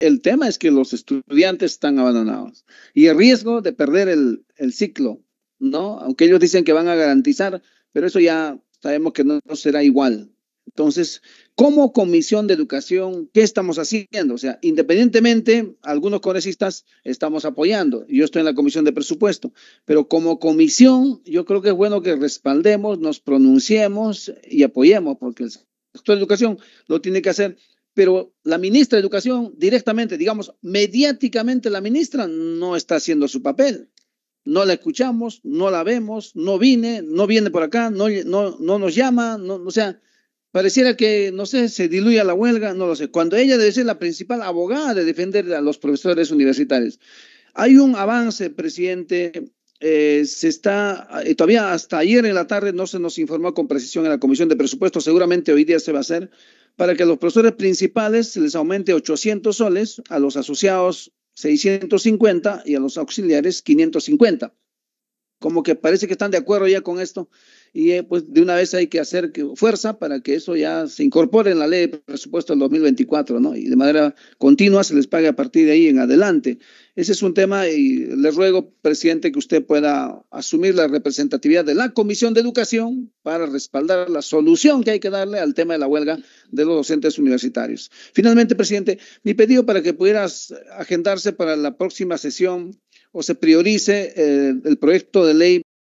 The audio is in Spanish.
El tema es que los estudiantes están abandonados y el riesgo de perder el, ciclo, ¿no? Aunque ellos dicen que van a garantizar, pero eso ya sabemos que no, será igual. Entonces, como comisión de educación, ¿qué estamos haciendo? O sea, independientemente, algunos congresistas estamos apoyando. Yo estoy en la comisión de presupuesto, pero como comisión, yo creo que es bueno que respaldemos, nos pronunciemos y apoyemos, porque el sector de educación lo tiene que hacer pero la ministra de Educación directamente, digamos, mediáticamente la ministra no está haciendo su papel. No la escuchamos, no la vemos, no viene, no viene por acá, no, no, no nos llama, no, o sea, pareciera que, no sé, se diluye la huelga, no lo sé. Cuando ella debe ser la principal abogada de defender a los profesores universitarios. Hay un avance, presidente, eh, se está, eh, todavía hasta ayer en la tarde no se nos informó con precisión en la Comisión de Presupuestos, seguramente hoy día se va a hacer, para que a los profesores principales se les aumente 800 soles, a los asociados 650 y a los auxiliares 550 como que parece que están de acuerdo ya con esto y eh, pues de una vez hay que hacer fuerza para que eso ya se incorpore en la ley de presupuesto del 2024, ¿no? Y de manera continua se les pague a partir de ahí en adelante. Ese es un tema y le ruego, presidente, que usted pueda asumir la representatividad de la Comisión de Educación para respaldar la solución que hay que darle al tema de la huelga de los docentes universitarios. Finalmente, presidente, mi pedido para que pudieras agendarse para la próxima sesión o se priorice eh, el proyecto de ley